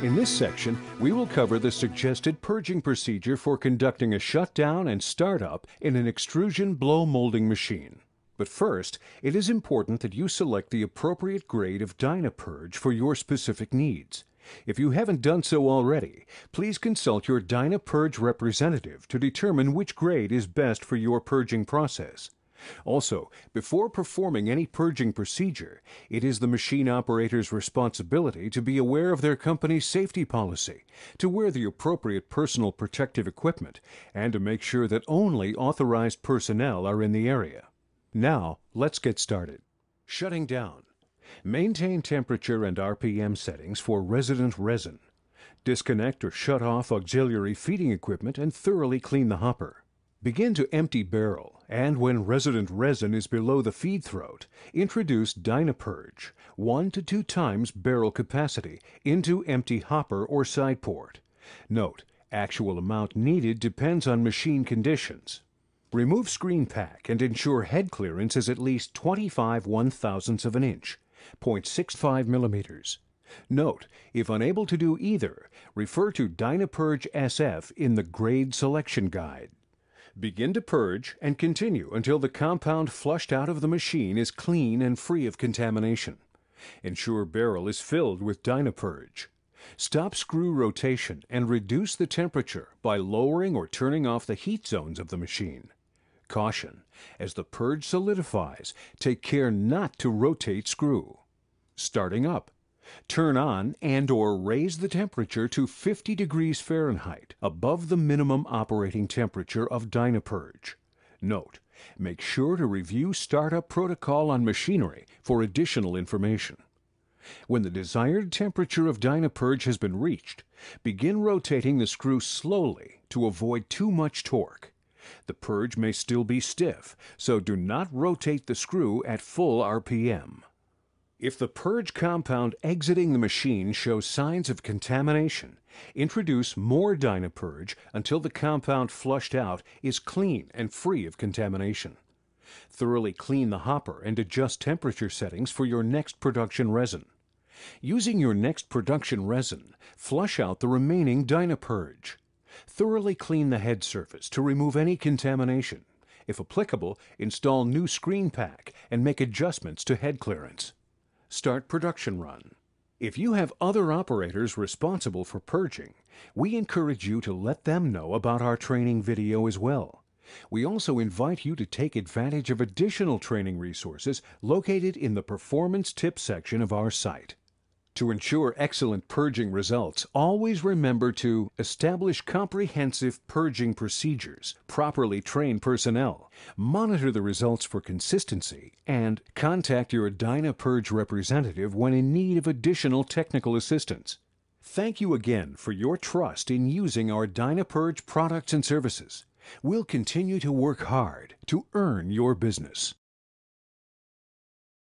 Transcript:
In this section, we will cover the suggested purging procedure for conducting a shutdown and startup in an extrusion blow molding machine. But first, it is important that you select the appropriate grade of Dynapurge for your specific needs. If you haven't done so already, please consult your Dynapurge representative to determine which grade is best for your purging process. Also, before performing any purging procedure, it is the machine operator's responsibility to be aware of their company's safety policy, to wear the appropriate personal protective equipment, and to make sure that only authorized personnel are in the area. Now, let's get started. Shutting down. Maintain temperature and RPM settings for resident resin. Disconnect or shut off auxiliary feeding equipment and thoroughly clean the hopper. Begin to empty barrel, and when resident resin is below the feed throat, introduce Dynapurge, one to two times barrel capacity, into empty hopper or side port. Note, actual amount needed depends on machine conditions. Remove screen pack and ensure head clearance is at least 25 one thousandths of an inch, 0.65 millimeters. Note, if unable to do either, refer to Dynapurge SF in the Grade Selection Guide. Begin to purge and continue until the compound flushed out of the machine is clean and free of contamination. Ensure barrel is filled with Dynapurge. Stop screw rotation and reduce the temperature by lowering or turning off the heat zones of the machine. Caution. As the purge solidifies, take care not to rotate screw. Starting up. Turn on and or raise the temperature to 50 degrees Fahrenheit above the minimum operating temperature of Dynapurge. Note, make sure to review startup protocol on machinery for additional information. When the desired temperature of Dynapurge has been reached, begin rotating the screw slowly to avoid too much torque. The purge may still be stiff, so do not rotate the screw at full RPM. If the purge compound exiting the machine shows signs of contamination, introduce more Dynapurge until the compound flushed out is clean and free of contamination. Thoroughly clean the hopper and adjust temperature settings for your next production resin. Using your next production resin, flush out the remaining Dynapurge. Thoroughly clean the head surface to remove any contamination. If applicable, install new screen pack and make adjustments to head clearance. Start production run. If you have other operators responsible for purging, we encourage you to let them know about our training video as well. We also invite you to take advantage of additional training resources located in the Performance Tip section of our site. To ensure excellent purging results, always remember to establish comprehensive purging procedures, properly train personnel, monitor the results for consistency, and contact your DynaPurge representative when in need of additional technical assistance. Thank you again for your trust in using our DynaPurge products and services. We'll continue to work hard to earn your business.